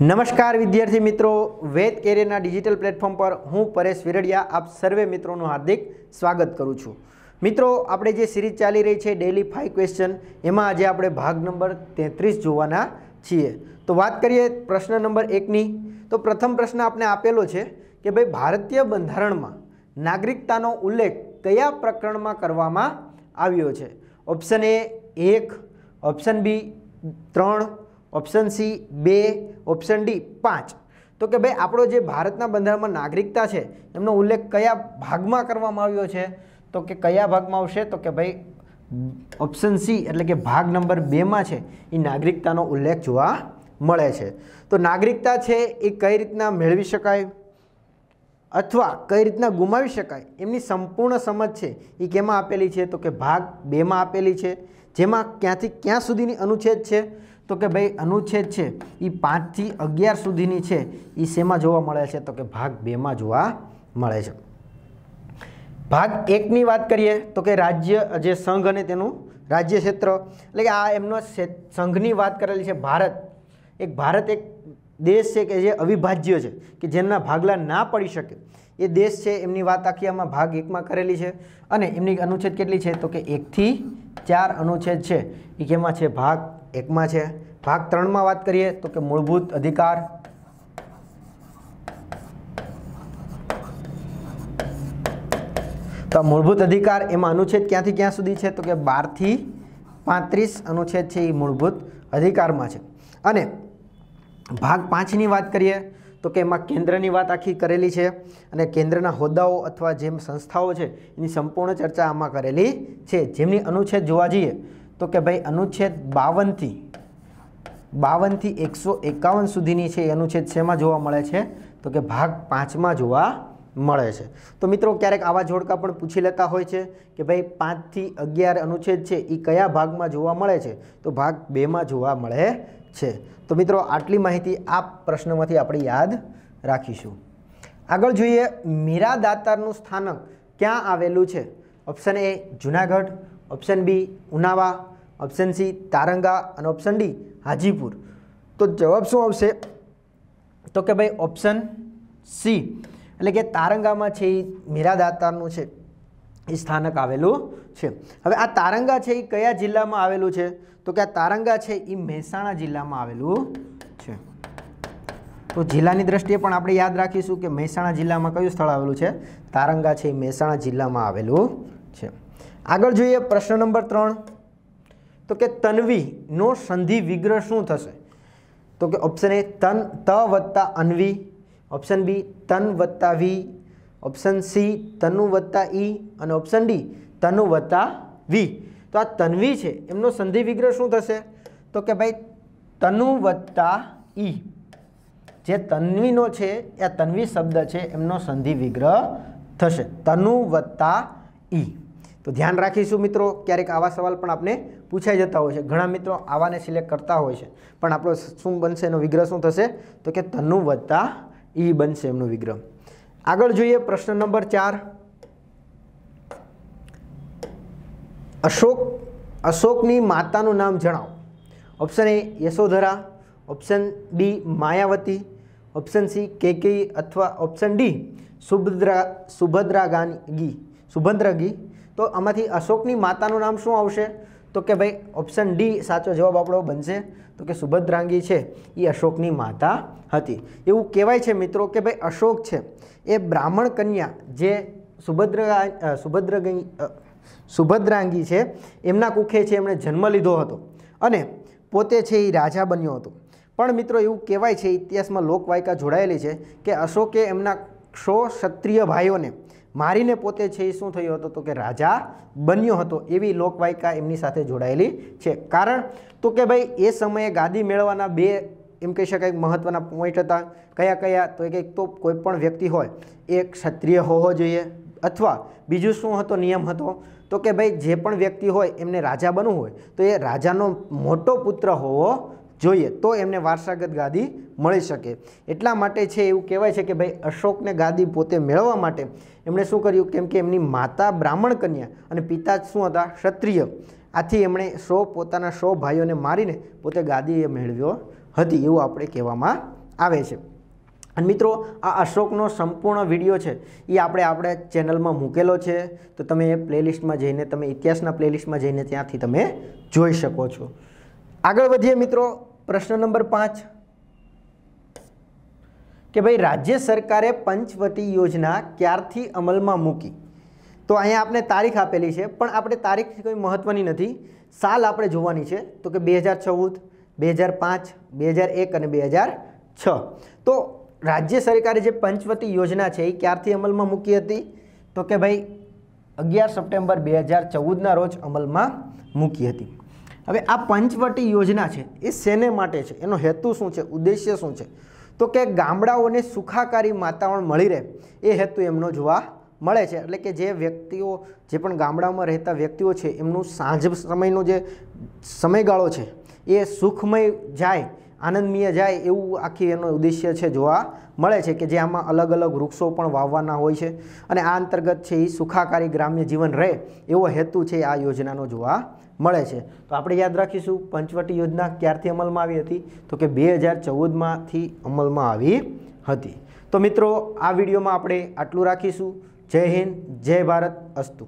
નમસ્કાર વિદ્યાર્થી મિત્રો વેદ કેરિયરના ડિજિટલ પ્લેટફોર્મ પર હું પરેશ વિરડિયા આપ સર્વે મિત્રોનું હાર્દિક સ્વાગત કરું છું મિત્રો આપણે જે સિરીઝ ચાલી રહી છે ડેલી ફાઇવ ક્વેશ્ચન એમાં આજે આપણે ભાગ નંબર તેત્રીસ જોવાના છીએ તો વાત કરીએ પ્રશ્ન નંબર એકની તો પ્રથમ પ્રશ્ન આપણે આપેલો છે કે ભાઈ ભારતીય બંધારણમાં નાગરિકતાનો ઉલ્લેખ કયા પ્રકરણમાં કરવામાં આવ્યો છે ઓપ્શન એ એક ઓપ્શન બી ત્રણ ઓપ્શન સી બે ઓપ્શન ડી પાંચ તો કે ભાઈ આપણો જે ભારતના બંધારણમાં નાગરિકતા છે એમનો ઉલ્લેખ કયા ભાગમાં કરવામાં આવ્યો છે તો કે કયા ભાગમાં આવશે તો કે ભાઈ ઓપ્શન સી એટલે કે ભાગ નંબર બેમાં છે એ નાગરિકતાનો ઉલ્લેખ જોવા મળે છે તો નાગરિકતા છે એ કઈ રીતના મેળવી શકાય અથવા કઈ રીતના ગુમાવી શકાય એમની સંપૂર્ણ સમજ છે એ કેમાં આપેલી છે તો કે ભાગ બેમાં આપેલી છે જેમાં ક્યાંથી ક્યાં સુધીની અનુચ્છેદ છે તો કે ભાઈ અનુચ્છેદ છે એ પાંચથી અગિયાર સુધીની છે એ શેમાં જોવા મળે છે તો કે ભાગ બેમાં જોવા મળે છે ભાગ એકની વાત કરીએ તો કે રાજ્ય જે સંઘ અને તેનું રાજ્ય ક્ષેત્ર એટલે કે આ એમનો સંઘની વાત કરેલી છે ભારત એક ભારત એક દેશ છે કે જે અવિભાજ્ય છે કે જેમના ભાગલા ના પડી શકે એ દેશ છે એમની વાત આખી આમાં ભાગ એકમાં કરેલી છે અને એમની અનુચ્છેદ કેટલી છે તો કે એકથી ચાર અનુચ્છેદ છે એ કેમાં છે ભાગ એકમાં છે ભાગ ત્રણમાં વાત કરીએ તો કે મૂળભૂત અધિકાર તો મૂળભૂત અધિકાર એમાં અનુચ્છેદ ક્યાંથી ક્યાં સુધી છે તો કે બારથી પાંત્રીસ અનુચ્છેદ છે એ મૂળભૂત અધિકારમાં છે અને ભાગ પાંચની વાત કરીએ તો કે એમાં કેન્દ્રની વાત આખી કરેલી છે અને કેન્દ્રના હોદ્દાઓ અથવા જેમ સંસ્થાઓ છે એની સંપૂર્ણ ચર્ચા આમાં કરેલી છે જેમની અનુચ્છેદ જોવા જઈએ તો કે ભાઈ અનુચ્છેદ બાવનથી બાવનથી એકસો એકાવન સુધીની છે એ અનુચ્છેદ શેમાં જોવા મળે છે તો કે ભાગ પાંચમાં જોવા મળે છે તો મિત્રો ક્યારેક આવા જોડકા પણ પૂછી લેતા હોય છે કે ભાઈ પાંચથી અગિયાર અનુચ્છેદ છે એ કયા ભાગમાં જોવા મળે છે તો ભાગ બેમાં જોવા મળે છે તો મિત્રો આટલી માહિતી આ પ્રશ્નમાંથી આપણે યાદ રાખીશું આગળ જોઈએ મીરા દાતારનું સ્થાનક ક્યાં આવેલું છે option A Junagadh option B Unava option C Taranga અને ઓપ્શન ડી હાજીપુર તો જવાબ શું આવશે તો કે ભાઈ ઓપ્શન સી એટલે કે તારંગામાં છે એ મીરાદાતાનું છે એ સ્થાનક આવેલું છે હવે આ તારંગા છે એ કયા જિલ્લામાં આવેલું છે તો કે આ તારંગા છે એ મહેસાણા જિલ્લામાં આવેલું છે તો જિલ્લાની દ્રષ્ટિએ પણ આપણે યાદ રાખીશું કે મહેસાણા જિલ્લામાં કયું સ્થળ આવેલું છે તારંગા છે એ મહેસાણા જિલ્લામાં આવેલું છે આગળ જોઈએ પ્રશ્ન નંબર ત્રણ તો કે તન્વીનો સંધિ વિગ્રહ શું થશે તો કે ઓપ્શન એ તન ત વત્તા અન્વી ઓપ્શન બી તન વત્તા વી ઓપ્શન સી તનુ વત્તા ઈ અને ઓપ્શન ડી તનુ વત્તા વી તો આ તન્વી છે એમનો સંધિ વિગ્રહ શું થશે તો કે ભાઈ તનુ વત્તા ઈ જે તન્વીનો છે એ તન્વી શબ્દ છે એમનો સંધિ વિગ્રહ થશે તનુ વત્તા ઈ તો ધ્યાન રાખીશું મિત્રો ક્યારેક આવા સવાલ પણ આપણે પૂછાઈ જતા હોય છે ઘણા મિત્રો આવાને સિલેક્ટ કરતા હોય છે પણ આપણો શું બનશે એનો વિગ્રહ શું થશે તો કે તનુ વત્તા ઈ બનશે એમનો વિગ્રહ આગળ જોઈએ પ્રશ્ન નંબર ચાર અશોક અશોકની માતાનું નામ જણાવો option A Yashodhara option B Mayavati option C Kaikeyi અથવા ઓપ્શન ડી સુભદ્રા સુભદ્રા ગાન ગી સુભદ્રા ગી તો આમાંથી અશોકની માતાનું નામ શું આવશે તો કે ભાઈ ઓપ્શન ડી સાચો જવાબ આપણો બનશે તો કે સુભદ્રાંગી છે એ અશોકની માતા હતી એવું કહેવાય છે મિત્રો કે ભાઈ અશોક છે એ બ્રાહ્મણ કન્યા જે સુભદ્ર સુભદ્ર સુભદ્રાંગી છે એમના કુખે છે એમણે જન્મ લીધો હતો અને પોતે છે એ રાજા બન્યો હતો પણ મિત્રો એવું કહેવાય છે ઇતિહાસમાં લોકવાયકા જોડાયેલી છે કે અશોકે એમના ક્ષો ક્ષત્રિય ભાઈઓને મારીને પોતે છે એ શું થયો હતો તો કે રાજા બન્યો હતો એવી લોકવાયકા એમની સાથે જોડાયેલી છે કારણ તો કે ભાઈ એ સમયે ગાદી મેળવવાના બે એમ કહી શકાય મહત્ત્વના પોઈન્ટ હતા કયા કયા તો એક તો કોઈ પણ વ્યક્તિ હોય એ ક્ષત્રિય હોવો જોઈએ અથવા બીજું શું હતો નિયમ હતો તો કે ભાઈ જે પણ વ્યક્તિ હોય એમને રાજા બનવું હોય તો એ રાજાનો મોટો પુત્ર હોવો જોઈએ તો એમને વારસાગત ગાદી મળી શકે એટલા માટે છે એવું કહેવાય છે કે ભાઈ અશોકને ગાદી પોતે મેળવવા માટે એમણે શું કર્યું કેમ કે એમની માતા બ્રાહ્મણ કન્યા અને પિતા શું હતા ક્ષત્રિય આથી એમણે સો પોતાના સો ભાઈઓને મારીને પોતે ગાદી એ મેળવ્યો હતી એવું આપણે કહેવામાં આવે છે અને મિત્રો આ અશોકનો સંપૂર્ણ વિડીયો છે એ આપણે આપણે ચેનલમાં મૂકેલો છે તો તમે એ પ્લેલિસ્ટમાં જઈને તમે ઇતિહાસના પ્લેલિસ્ટમાં જઈને ત્યાંથી તમે જોઈ શકો છો આગળ વધીએ મિત્રો પ્રશ્ન નંબર પાંચ કે ભાઈ રાજ્ય સરકારે પંચવટી યોજના ક્યારથી અમલમાં મૂકી તો અહીંયા આપણે તારીખ આપેલી છે પણ આપણે તારીખ કોઈ મહત્ત્વની નથી સાલ આપણે જોવાની છે તો કે બે હજાર ચૌદ બે હજાર પાંચ બે હજાર એક અને બે હજાર છ તો રાજ્ય સરકારે જે પંચવટી યોજના છે એ ક્યારથી અમલમાં મૂકી હતી તો કે ભાઈ અગિયાર સપ્ટેમ્બર બે હજાર ચૌદના રોજ અમલમાં મૂકી હતી હવે આ પંચવટી યોજના છે એ શેને માટે છે એનો હેતુ શું છે ઉદ્દેશ્ય શું છે તો કે ગામડાઓને સુખાકારી વાતાવરણ મળી રહે એ હેતુ એમનો જોવા મળે છે એટલે કે જે વ્યક્તિઓ જે પણ ગામડામાં રહેતા વ્યક્તિઓ છે એમનું સાંજ સમયનો જે સમયગાળો છે એ સુખમય જાય આનંદમય જાય એવું આખી એનો ઉદ્દેશ્ય છે જોવા મળે છે કે જે આમાં અલગ અલગ વૃક્ષો પણ વાવવાના હોય છે અને આ અંતર્ગત છે એ સુખાકારી ગ્રામ્ય જીવન રહે એવો હેતુ છે આ યોજનાનો જોવા મળે છે તો આપણે યાદ રાખીશું પંચવટી યોજના ક્યારથી અમલમાં આવી હતી તો કે બે હજાર ચૌદમાંથી અમલમાં આવી હતી તો મિત્રો આ વિડીયોમાં આપણે આટલું રાખીશું જય હિન્દ જય ભારત અસ્તુ